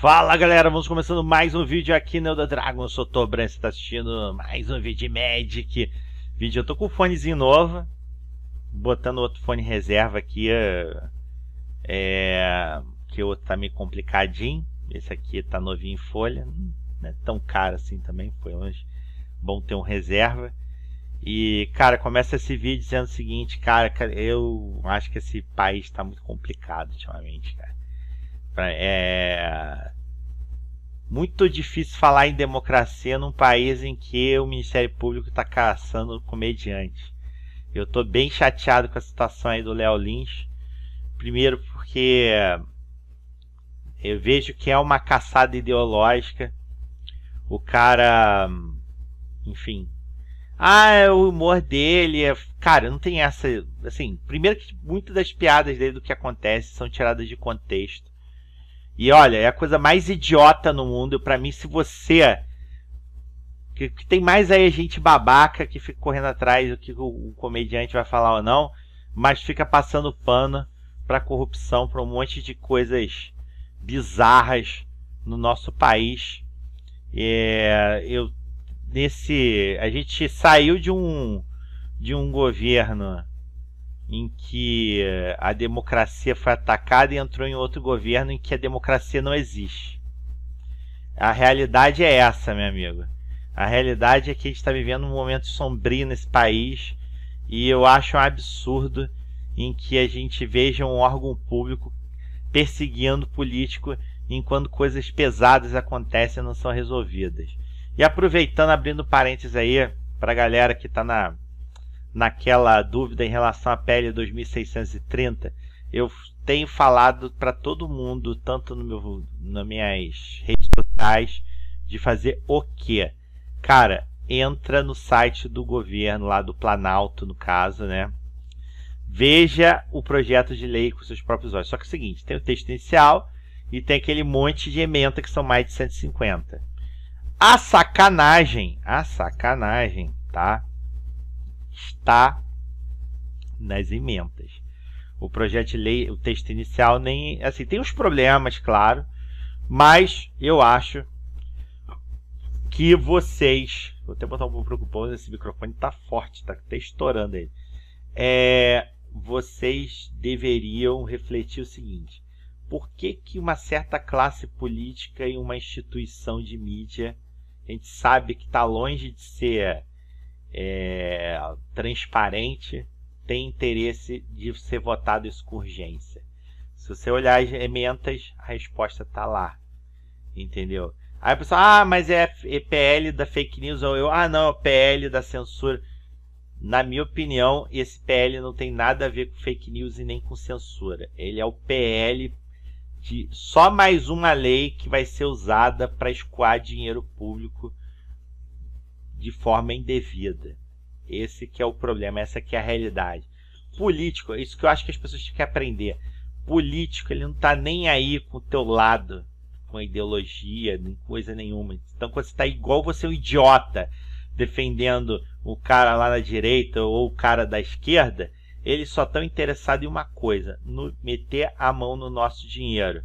Fala galera, vamos começando mais um vídeo aqui no Da Dragon, eu sou Tobran, você tá assistindo mais um vídeo de Magic Vídeo, eu tô com o fonezinho novo, botando outro fone reserva aqui, é, que o outro tá meio complicadinho, esse aqui tá novinho em folha, não é tão caro assim também, foi longe, bom ter um reserva E cara, começa esse vídeo dizendo o seguinte, cara, eu acho que esse país tá muito complicado ultimamente, cara é muito difícil falar em democracia num país em que o Ministério Público está caçando comediante. Eu estou bem chateado com a situação aí do Léo Lins. Primeiro porque eu vejo que é uma caçada ideológica. O cara, enfim, ah, é, o humor dele é... Cara, não tem essa. Assim, primeiro que muitas das piadas dele do que acontece são tiradas de contexto. E olha, é a coisa mais idiota no mundo. Para mim, se você. Que, que, tem mais aí é gente babaca que fica correndo atrás do que o, o comediante vai falar ou não, mas fica passando pano para corrupção, para um monte de coisas bizarras no nosso país. É, eu nesse a gente saiu de um de um governo em que eh, a democracia foi atacada e entrou em outro governo em que a democracia não existe. A realidade é essa, meu amigo. A realidade é que a gente está vivendo um momento sombrio nesse país e eu acho um absurdo em que a gente veja um órgão público perseguindo político enquanto coisas pesadas acontecem e não são resolvidas. E aproveitando, abrindo parênteses aí, para a galera que está na naquela dúvida em relação à pele 2630, eu tenho falado para todo mundo, tanto no meu, nas minhas redes sociais, de fazer o quê? Cara, entra no site do governo lá do Planalto, no caso, né? Veja o projeto de lei com seus próprios olhos. Só que é o seguinte, tem o texto inicial e tem aquele monte de emenda que são mais de 150. A sacanagem, a sacanagem, tá? está nas emendas. O projeto de lei, o texto inicial nem assim tem uns problemas, claro, mas eu acho que vocês, vou até botar um pouco preocupado, esse microfone está forte, está tá estourando ele. É, vocês deveriam refletir o seguinte: por que, que uma certa classe política e uma instituição de mídia, a gente sabe que está longe de ser é, transparente tem interesse de ser votado isso com urgência. Se você olhar as ementas, a resposta está lá. Entendeu? Aí a pessoa, ah, mas é, é PL da fake news, ou eu, ah, não, é PL da censura. Na minha opinião, esse PL não tem nada a ver com fake news e nem com censura. Ele é o PL de só mais uma lei que vai ser usada para escoar dinheiro público de forma indevida. Esse que é o problema, essa que é a realidade. Político, é isso que eu acho que as pessoas têm que aprender. Político, ele não está nem aí com o teu lado, com a ideologia, nem coisa nenhuma. Então quando você está igual você é um idiota defendendo o cara lá na direita ou o cara da esquerda, eles só estão interessados em uma coisa, no meter a mão no nosso dinheiro.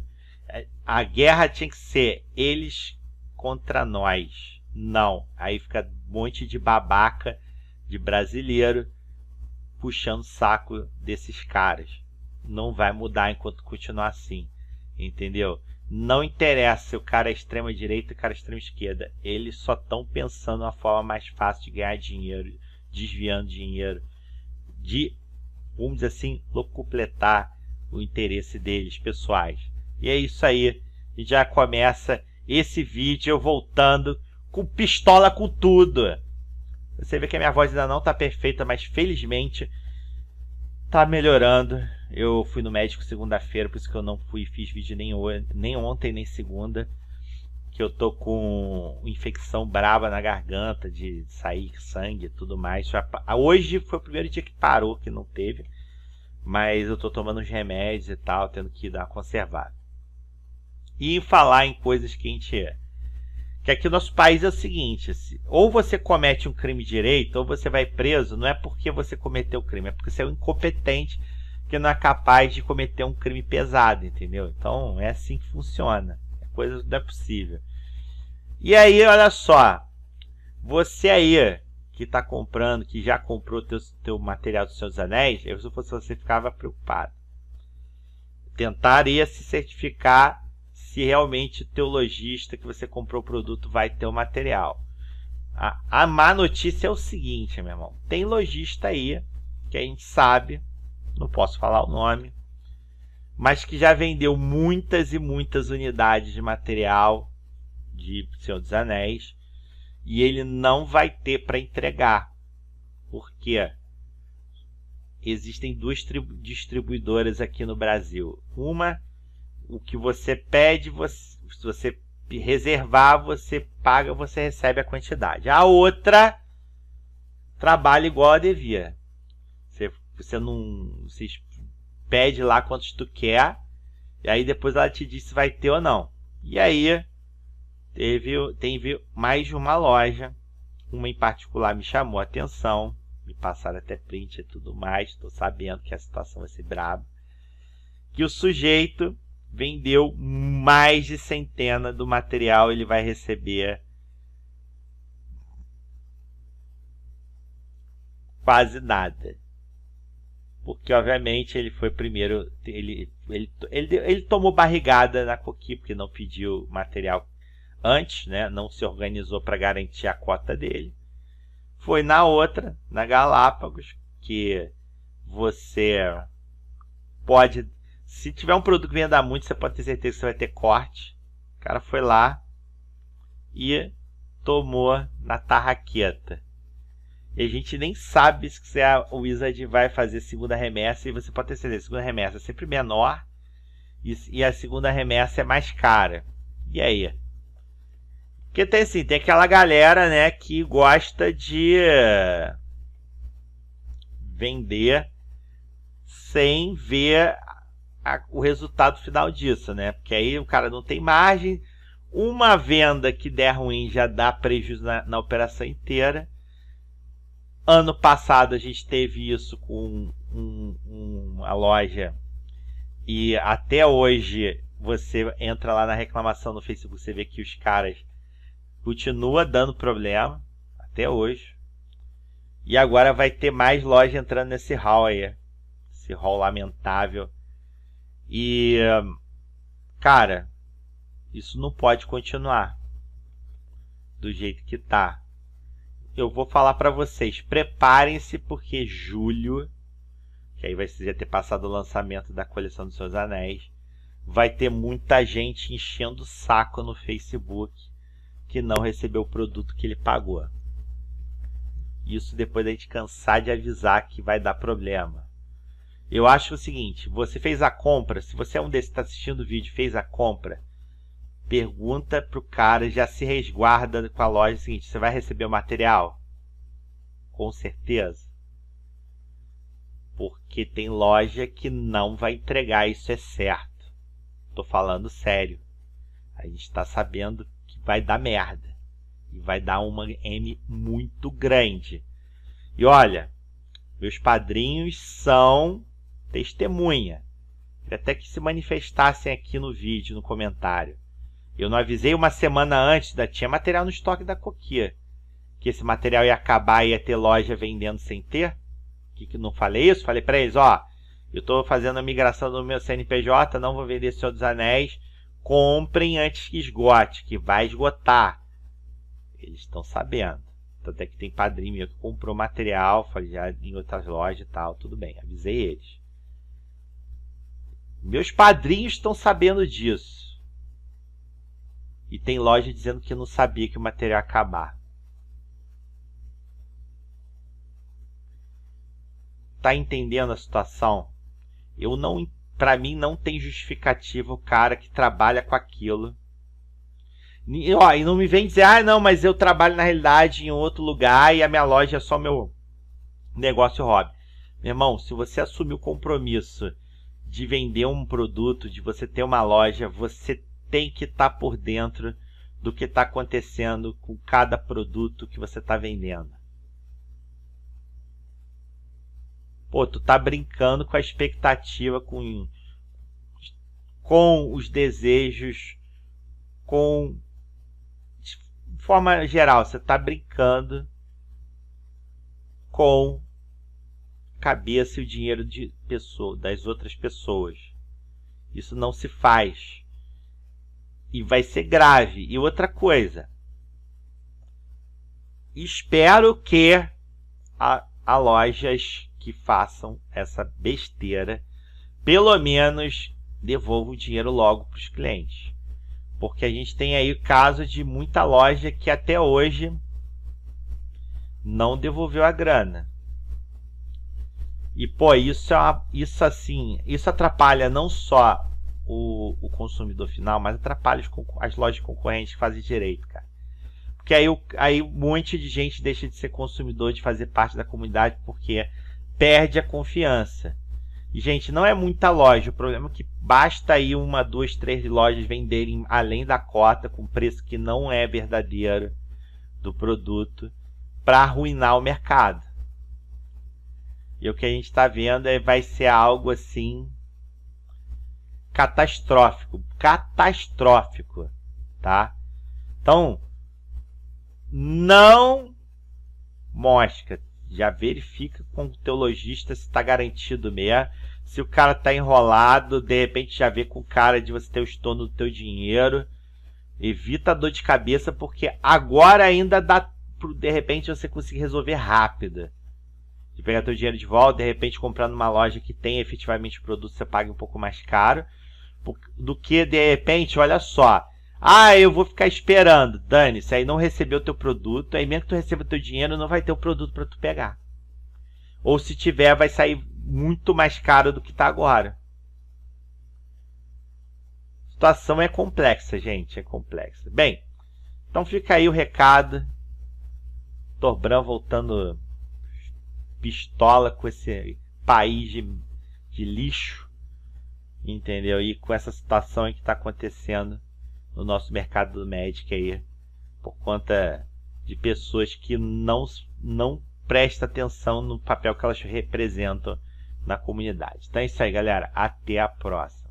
É, a guerra tinha que ser eles contra nós. Não. Aí fica um monte de babaca de brasileiro puxando saco desses caras. Não vai mudar enquanto continuar assim. Entendeu? Não interessa se o cara é extrema direita ou o cara é extrema esquerda. Eles só estão pensando uma forma mais fácil de ganhar dinheiro, desviando dinheiro, de, vamos dizer assim, locupletar o interesse deles pessoais. E é isso aí. E já começa esse vídeo voltando com pistola com tudo. Você vê que a minha voz ainda não tá perfeita, mas felizmente tá melhorando. Eu fui no médico segunda-feira, por isso que eu não fui fiz vídeo nem, nem ontem, nem segunda. Que eu tô com infecção braba na garganta, de sair sangue e tudo mais. Hoje foi o primeiro dia que parou, que não teve. Mas eu tô tomando os remédios e tal, tendo que dar uma conservada. E falar em coisas que a gente que aqui no nosso país é o seguinte: ou você comete um crime de direito, ou você vai preso, não é porque você cometeu o crime, é porque você é um incompetente que não é capaz de cometer um crime pesado, entendeu? Então é assim que funciona. É coisa que não é possível. E aí, olha só. Você aí que está comprando, que já comprou teu, teu material dos seus anéis, eu se fosse você ficava preocupado. Tentaria se certificar se realmente o teu lojista que você comprou o produto vai ter o material. A, a má notícia é o seguinte, meu irmão. Tem lojista aí que a gente sabe, não posso falar o nome, mas que já vendeu muitas e muitas unidades de material de Senhor dos Anéis e ele não vai ter para entregar. porque Existem duas distribuidoras aqui no Brasil. Uma o que você pede, você, se você reservar, você paga, você recebe a quantidade. A outra trabalha igual a devia. Você, você não você pede lá quantos tu quer, e aí depois ela te diz se vai ter ou não. E aí teve, teve mais de uma loja, uma em particular me chamou a atenção, me passaram até print e tudo mais, estou sabendo que a situação vai ser braba. Que o sujeito vendeu mais de centena do material, ele vai receber quase nada. Porque, obviamente, ele foi primeiro. Ele, ele, ele, ele tomou barrigada na Coqui, porque não pediu material antes, né? não se organizou para garantir a cota dele. Foi na outra, na Galápagos, que você pode se tiver um produto que venda muito, você pode ter certeza que você vai ter corte. O cara foi lá e tomou na tarraqueta. E a gente nem sabe se é a Wizard vai fazer segunda remessa. E você pode ter certeza, a segunda remessa é sempre menor. E, a segunda remessa é mais cara. E aí? Porque tem assim, tem aquela galera, né, que gosta de vender sem ver a, o resultado final disso, né? Porque aí o cara não tem margem, uma venda que der ruim já dá prejuízo na, na operação inteira. Ano passado a gente teve isso com um, um, uma loja e até hoje você entra lá na reclamação no Facebook, você vê que os caras continua dando problema até hoje. E agora vai ter mais loja entrando nesse hall aí, esse hall lamentável. E, hum, cara, isso não pode continuar do jeito que tá. Eu vou falar para vocês, preparem-se porque julho, que aí vai ter passado o lançamento da coleção dos seus anéis, vai ter muita gente enchendo o saco no Facebook que não recebeu o produto que ele pagou. Isso depois da gente cansar de avisar que vai dar problema. Eu acho o seguinte, você fez a compra, se você é um desses que está assistindo o vídeo fez a compra, pergunta pro cara, já se resguarda com a loja, é o seguinte, você vai receber o material? Com certeza. Porque tem loja que não vai entregar, isso é certo. Estou falando sério. A gente está sabendo que vai dar merda. E vai dar uma M muito grande. E olha, meus padrinhos são testemunha. Até que se manifestassem aqui no vídeo, no comentário. Eu não avisei uma semana antes, da tinha material no estoque da Coquia. Que esse material ia acabar e ia ter loja vendendo sem ter. Que, que não falei isso? Falei para eles, ó, eu estou fazendo a migração do meu CNPJ, não vou vender Senhor dos Anéis. Comprem antes que esgote, que vai esgotar. Eles estão sabendo. Tanto é que tem padrinho meu que comprou material, falei já em outras lojas e tal, tudo bem, avisei eles. Meus padrinhos estão sabendo disso. E tem loja dizendo que não sabia que o material ia acabar. Tá entendendo a situação? Eu não, para mim não tem justificativa o cara que trabalha com aquilo. E, ó, e não me vem dizer, ah, não, mas eu trabalho na realidade em outro lugar e a minha loja é só meu negócio hobby. Meu irmão, se você assumir o compromisso de vender um produto, de você ter uma loja, você tem que estar tá por dentro do que está acontecendo com cada produto que você está vendendo. Pô, tu tá brincando com a expectativa, com, com os desejos, com. De forma geral, você tá brincando com cabeça e o dinheiro de pessoa, das outras pessoas. Isso não se faz. E vai ser grave. E outra coisa. Espero que a, a lojas que façam essa besteira, pelo menos devolva o dinheiro logo para os clientes. Porque a gente tem aí o caso de muita loja que até hoje não devolveu a grana. E, pô, isso, é isso assim, isso atrapalha não só o, o consumidor final, mas atrapalha as, as lojas concorrentes que fazem direito, cara. Porque aí, aí um monte de gente deixa de ser consumidor, de fazer parte da comunidade, porque perde a confiança. E, gente, não é muita loja. O problema é que basta aí uma, duas, três lojas venderem além da cota, com preço que não é verdadeiro do produto, para arruinar o mercado. E o que a gente está vendo é, vai ser algo assim catastrófico, catastrófico, tá? Então, não mosca, já verifica com o teu lojista se está garantido mesmo, se o cara está enrolado, de repente já vê com o cara de você ter o estorno do teu dinheiro, evita a dor de cabeça porque agora ainda dá, de repente você conseguir resolver rápido de pegar teu dinheiro de volta, de repente comprar numa loja que tem efetivamente o produto, você paga um pouco mais caro, do que de repente, olha só, ah, eu vou ficar esperando, dane-se, aí não recebeu o teu produto, aí mesmo que tu receba o teu dinheiro, não vai ter o produto para tu pegar. Ou se tiver, vai sair muito mais caro do que tá agora. A situação é complexa, gente, é complexa. Bem, então fica aí o recado. Torbran voltando pistola com esse país de, de lixo, entendeu? E com essa situação que está acontecendo no nosso mercado do Magic aí, por conta de pessoas que não, não prestam atenção no papel que elas representam na comunidade. Então é isso aí, galera. Até a próxima.